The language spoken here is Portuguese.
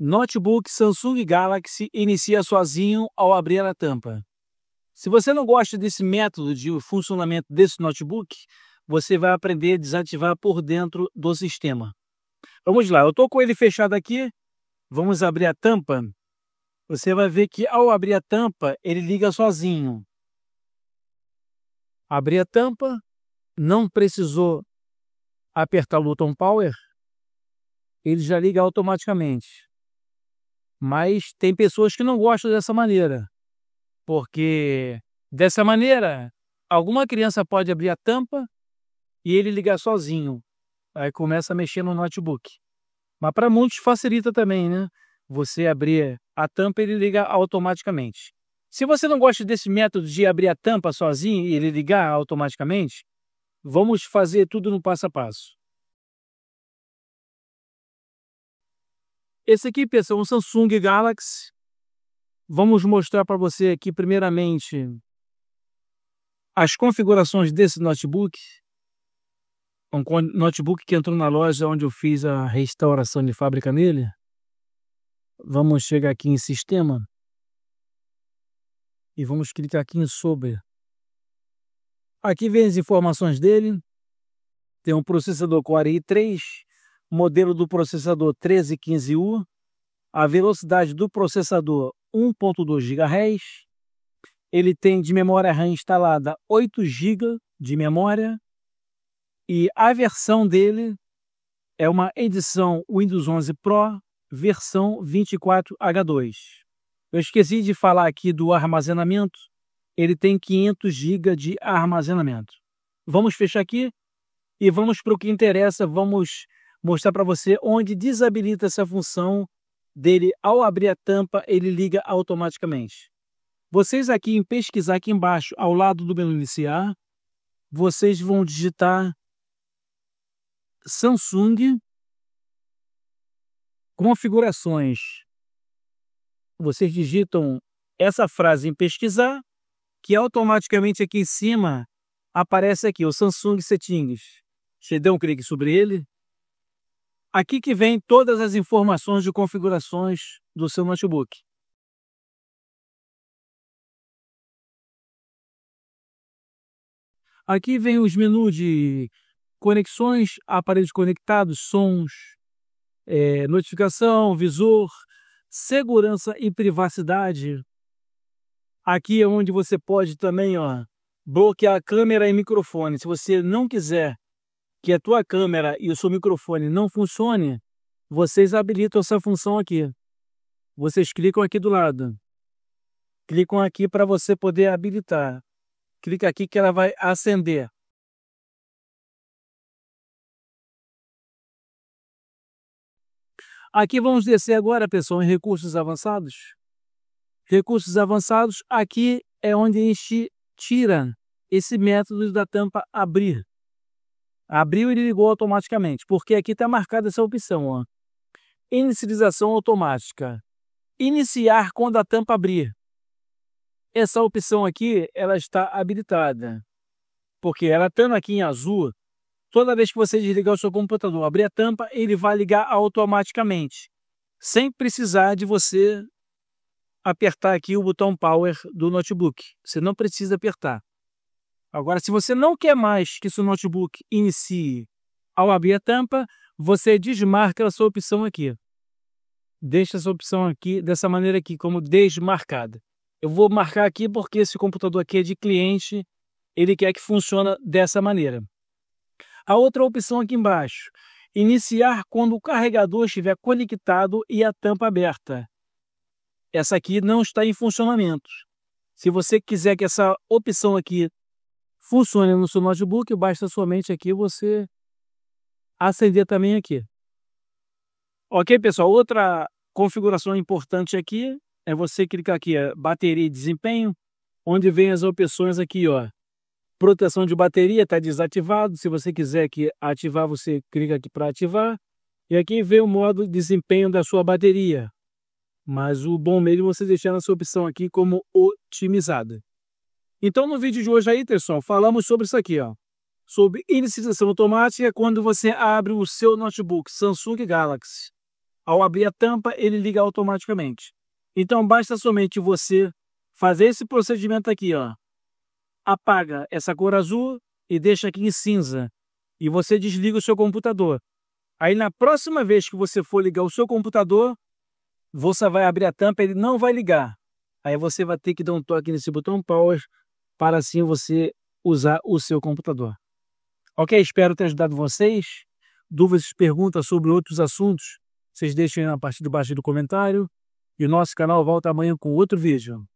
Notebook Samsung Galaxy inicia sozinho ao abrir a tampa. Se você não gosta desse método de funcionamento desse notebook, você vai aprender a desativar por dentro do sistema. Vamos lá, eu estou com ele fechado aqui. Vamos abrir a tampa. Você vai ver que ao abrir a tampa, ele liga sozinho. Abri a tampa, não precisou apertar o botão power, ele já liga automaticamente. Mas tem pessoas que não gostam dessa maneira, porque dessa maneira alguma criança pode abrir a tampa e ele ligar sozinho. Aí começa a mexer no notebook. Mas para muitos facilita também, né? Você abrir a tampa e ele liga automaticamente. Se você não gosta desse método de abrir a tampa sozinho e ele ligar automaticamente, vamos fazer tudo no passo a passo. Esse aqui, pessoal, é um Samsung Galaxy. Vamos mostrar para você aqui, primeiramente, as configurações desse notebook. Um notebook que entrou na loja onde eu fiz a restauração de fábrica nele. Vamos chegar aqui em Sistema. E vamos clicar aqui em Sobre. Aqui vem as informações dele. Tem um processador Core i3, modelo do processador 1315U, a velocidade do processador 1.2 GHz, ele tem de memória RAM instalada 8 GB de memória e a versão dele é uma edição Windows 11 Pro versão 24H2. Eu esqueci de falar aqui do armazenamento, ele tem 500 GB de armazenamento. Vamos fechar aqui e vamos para o que interessa, vamos mostrar para você onde desabilita essa função dele. Ao abrir a tampa, ele liga automaticamente. Vocês aqui em pesquisar aqui embaixo, ao lado do menu iniciar, vocês vão digitar Samsung configurações. Vocês digitam essa frase em pesquisar, que automaticamente aqui em cima aparece aqui o Samsung Settings. Você dá um clique sobre ele, Aqui que vem todas as informações de configurações do seu notebook. Aqui vem os menus de conexões, aparelhos conectados, sons, é, notificação, visor, segurança e privacidade. Aqui é onde você pode também ó, bloquear a câmera e microfone. Se você não quiser que a tua câmera e o seu microfone não funcionem, vocês habilitam essa função aqui. Vocês clicam aqui do lado. Clicam aqui para você poder habilitar. Clica aqui que ela vai acender. Aqui vamos descer agora, pessoal, em recursos avançados. Recursos avançados, aqui é onde a gente tira esse método da tampa abrir. Abriu e ligou automaticamente, porque aqui está marcada essa opção. Ó. Inicialização automática. Iniciar quando a tampa abrir. Essa opção aqui ela está habilitada, porque ela estando aqui em azul, toda vez que você desligar o seu computador, abrir a tampa, ele vai ligar automaticamente, sem precisar de você apertar aqui o botão Power do notebook. Você não precisa apertar. Agora, se você não quer mais que seu notebook inicie ao abrir a tampa, você desmarca a sua opção aqui. Deixa essa opção aqui dessa maneira aqui, como desmarcada. Eu vou marcar aqui porque esse computador aqui é de cliente, ele quer que funcione dessa maneira. A outra opção aqui embaixo, iniciar quando o carregador estiver conectado e a tampa aberta. Essa aqui não está em funcionamento. Se você quiser que essa opção aqui funciona no seu notebook, basta somente aqui você acender também aqui. Ok, pessoal? Outra configuração importante aqui é você clicar aqui, ó, bateria e desempenho, onde vem as opções aqui, ó. Proteção de bateria está desativado. Se você quiser que ativar, você clica aqui para ativar. E aqui vem o modo desempenho da sua bateria. Mas o bom mesmo é você deixar nessa opção aqui como otimizada. Então, no vídeo de hoje aí, pessoal, falamos sobre isso aqui, ó. Sobre inicialização automática é quando você abre o seu notebook Samsung Galaxy. Ao abrir a tampa, ele liga automaticamente. Então, basta somente você fazer esse procedimento aqui, ó. Apaga essa cor azul e deixa aqui em cinza. E você desliga o seu computador. Aí, na próxima vez que você for ligar o seu computador, você vai abrir a tampa, e ele não vai ligar. Aí você vai ter que dar um toque nesse botão power para assim você usar o seu computador. Ok? Espero ter ajudado vocês. Dúvidas, perguntas sobre outros assuntos, vocês deixem na parte de baixo do comentário. E o nosso canal volta amanhã com outro vídeo.